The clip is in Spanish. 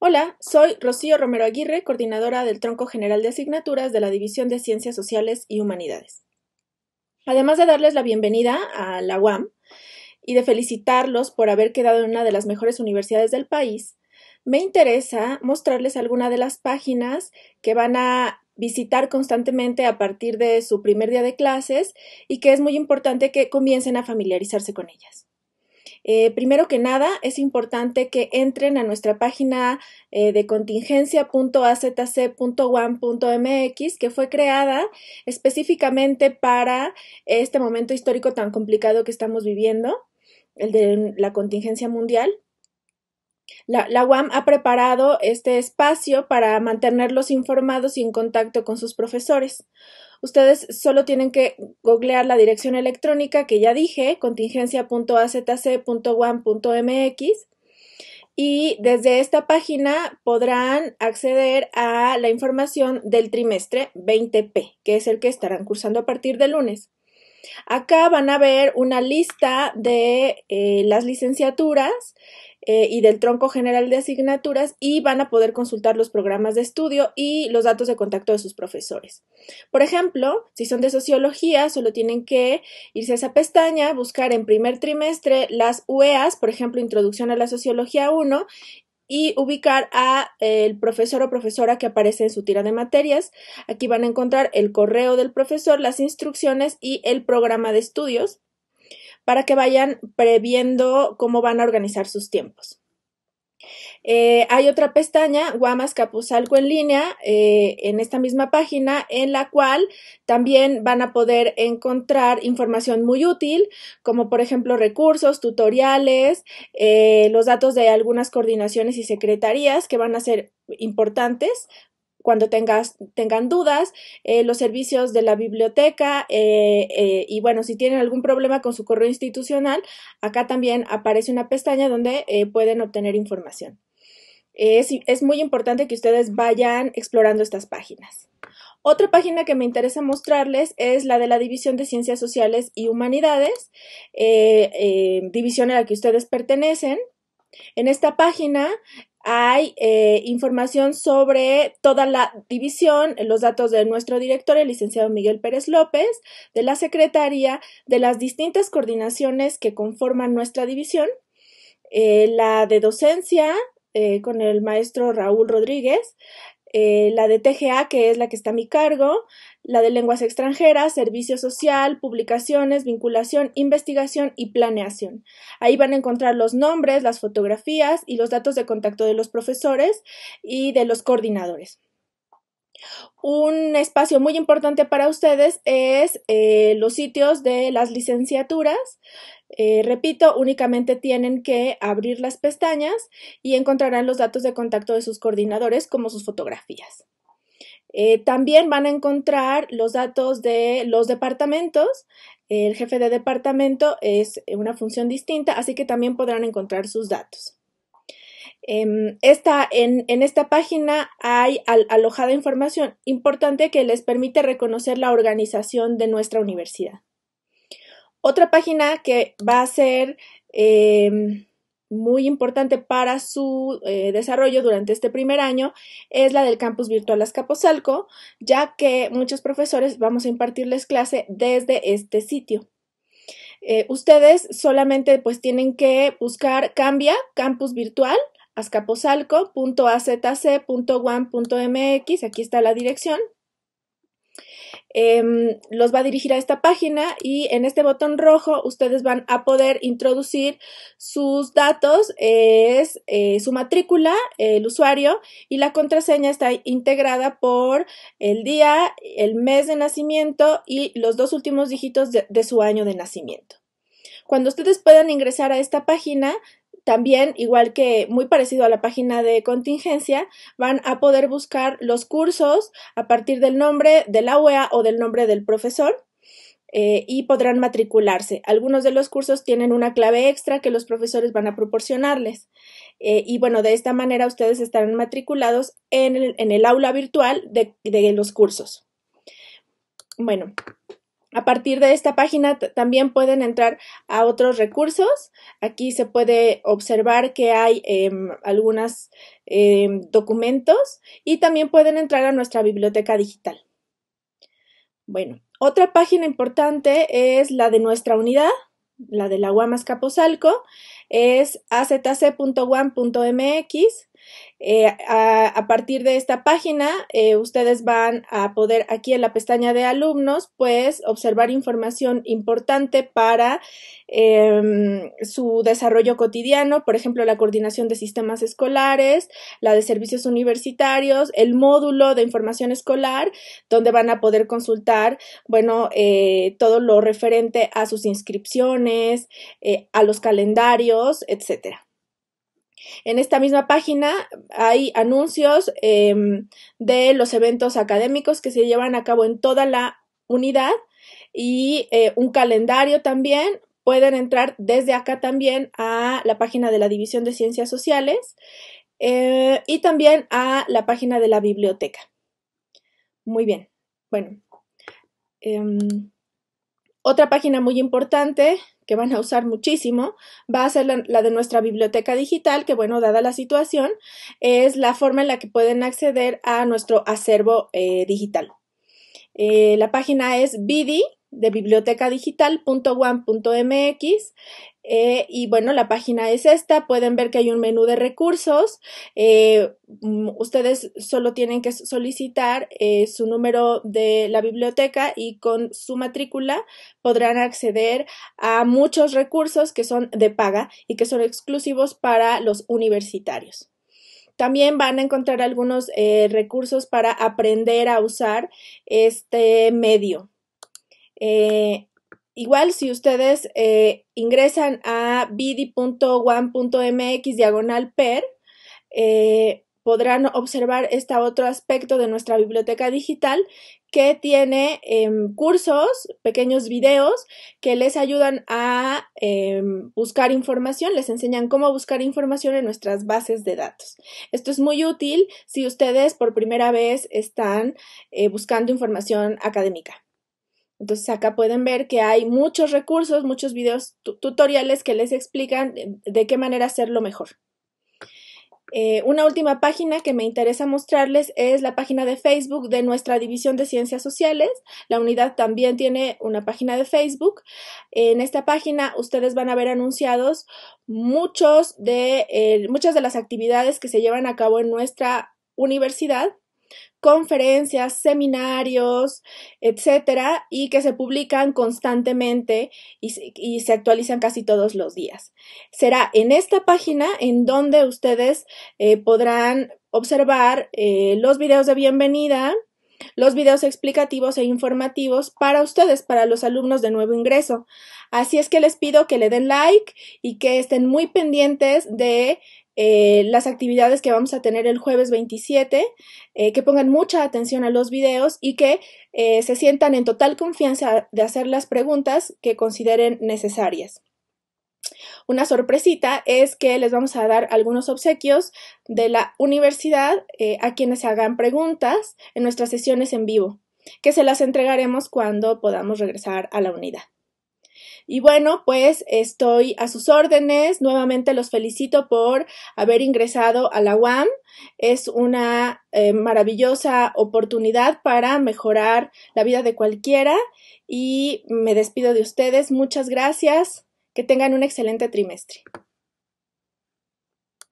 Hola, soy Rocío Romero Aguirre, coordinadora del Tronco General de Asignaturas de la División de Ciencias Sociales y Humanidades. Además de darles la bienvenida a la UAM y de felicitarlos por haber quedado en una de las mejores universidades del país, me interesa mostrarles alguna de las páginas que van a visitar constantemente a partir de su primer día de clases y que es muy importante que comiencen a familiarizarse con ellas. Eh, primero que nada, es importante que entren a nuestra página eh, de contingencia.azc.one.mx, que fue creada específicamente para este momento histórico tan complicado que estamos viviendo, el de la contingencia mundial. La, UAM ha preparado este espacio para mantenerlos informados y en contacto con sus profesores. Ustedes solo tienen que googlear la dirección electrónica que ya dije, contingencia.azc.uam.mx, y desde esta página podrán acceder a la información del trimestre 20P, que es el que estarán cursando a partir de lunes. Acá van a ver una lista de eh, las licenciaturas eh, y del tronco general de asignaturas y van a poder consultar los programas de estudio y los datos de contacto de sus profesores. Por ejemplo, si son de sociología, solo tienen que irse a esa pestaña, buscar en primer trimestre las UEAs, por ejemplo, Introducción a la Sociología 1, y ubicar a eh, el profesor o profesora que aparece en su tira de materias. Aquí van a encontrar el correo del profesor, las instrucciones y el programa de estudios para que vayan previendo cómo van a organizar sus tiempos. Eh, hay otra pestaña, Guamas Capuzalco en línea, eh, en esta misma página, en la cual también van a poder encontrar información muy útil, como por ejemplo recursos, tutoriales, eh, los datos de algunas coordinaciones y secretarías que van a ser importantes cuando tengan dudas, eh, los servicios de la biblioteca eh, eh, y bueno, si tienen algún problema con su correo institucional, acá también aparece una pestaña donde pueden obtener información. Es, muy importante que ustedes vayan explorando estas páginas. Otra página que me interesa mostrarles es la de la División de Ciencias Sociales y Humanidades, división a la que ustedes pertenecen. En esta página hay eh, información sobre toda la división, los datos de nuestro director, el licenciado Miguel Pérez López, de la Secretaría, de las distintas coordinaciones que conforman nuestra división, eh, la de docencia eh, con el maestro Raúl Rodríguez, eh, la de TGA, que es la que está a mi cargo, la de lenguas extranjeras, servicio social, publicaciones, vinculación, investigación y planeación. Ahí van a encontrar los nombres, las fotografías y los datos de contacto de los profesores y de los coordinadores. Un espacio muy importante para ustedes es eh, los sitios de las licenciaturas, eh, repito, únicamente tienen que abrir las pestañas y encontrarán los datos de contacto de sus coordinadores como sus fotografías. Eh, también van a encontrar los datos de los departamentos. El jefe de departamento es una función distinta, así que también podrán encontrar sus datos. Em, en, esta página hay alojada información importante que les permite reconocer la organización de nuestra universidad. Otra página que va a ser em, muy importante para su eh, desarrollo durante este primer año es la del campus virtual Azcapotzalco, ya que muchos profesores vamos a impartirles clase desde este sitio. Eh, ustedes solamente pues tienen que buscar cambia campus virtual aquí está la dirección, Em, los va a dirigir a esta página y en este botón rojo ustedes van a poder introducir sus datos, es eh, su matrícula, el usuario y la contraseña está integrada por el día, el mes de nacimiento y los dos últimos dígitos de su año de nacimiento. Cuando ustedes puedan ingresar a esta página, también, igual que muy parecido a la página de contingencia, van a poder buscar los cursos a partir del nombre de la OEA o del nombre del profesor. Eh, y podrán matricularse. Algunos de los cursos tienen una clave extra que los profesores van a proporcionarles. Eh, y bueno, de esta manera ustedes estarán matriculados en el, aula virtual de, de los cursos. Bueno, a partir de esta página también pueden entrar a otros recursos. Aquí se puede observar que hay em, algunos em, documentos y también pueden entrar a nuestra biblioteca digital. Bueno, otra página importante es la de nuestra unidad, la de la UAMAS Capozalco, es azc.1.mx eh, a, partir de esta página, eh, ustedes van a poder aquí en la pestaña de alumnos, pues observar información importante para em, su desarrollo cotidiano, por ejemplo, la coordinación de sistemas escolares, la de servicios universitarios, el módulo de información escolar, donde van a poder consultar, bueno, eh, todo lo referente a sus inscripciones, a los calendarios, etcétera. En esta misma página hay anuncios em, de los eventos académicos que se llevan a cabo en toda la unidad y eh, un calendario también. Pueden entrar desde acá también a la página de la División de Ciencias Sociales eh, y también a la página de la biblioteca. Muy bien. Bueno. Em, otra página muy importante que van a usar muchísimo, va a ser la, de nuestra biblioteca digital, que bueno, dada la situación, es la forma en la que pueden acceder a nuestro acervo eh, digital. Eh, la página es bidi de biblioteca eh, y bueno, la página es esta. Pueden ver que hay un menú de recursos. Eh, mm, ustedes solo tienen que solicitar eh, su número de la biblioteca y con su matrícula podrán acceder a muchos recursos que son de paga y que son exclusivos para los universitarios. También van a encontrar algunos recursos para aprender a usar este medio. Igual si ustedes eh, ingresan a bidi.one.mx diagonal per, eh, podrán observar este otro aspecto de nuestra biblioteca digital que tiene em, cursos, pequeños videos que les ayudan a em, buscar información, les enseñan cómo buscar información en nuestras bases de datos. Esto es muy útil si ustedes por primera vez están eh, buscando información académica. Entonces acá pueden ver que hay muchos recursos, muchos videos tutoriales que les explican de, qué manera hacerlo mejor. Eh, una última página que me interesa mostrarles es la página de Facebook de nuestra División de Ciencias Sociales. La unidad también tiene una página de Facebook. En esta página ustedes van a ver anunciados muchos de, eh, muchas de las actividades que se llevan a cabo en nuestra universidad conferencias, seminarios, etcétera, y que se publican constantemente y, se actualizan casi todos los días. Será en esta página en donde ustedes eh, podrán observar eh, los videos de bienvenida, los videos explicativos e informativos para ustedes, para los alumnos de nuevo ingreso. Así es que les pido que le den like y que estén muy pendientes de eh, las actividades que vamos a tener el jueves 27, eh, que pongan mucha atención a los videos y que eh, se sientan en total confianza de hacer las preguntas que consideren necesarias. Una sorpresita es que les vamos a dar algunos obsequios de la universidad a quienes hagan preguntas en nuestras sesiones en vivo, que se las entregaremos cuando podamos regresar a la unidad. Y bueno, pues estoy a sus órdenes. Nuevamente los felicito por haber ingresado a la UAM. Es una eh, maravillosa oportunidad para mejorar la vida de cualquiera. Y me despido de ustedes. Muchas gracias. Que tengan un excelente trimestre.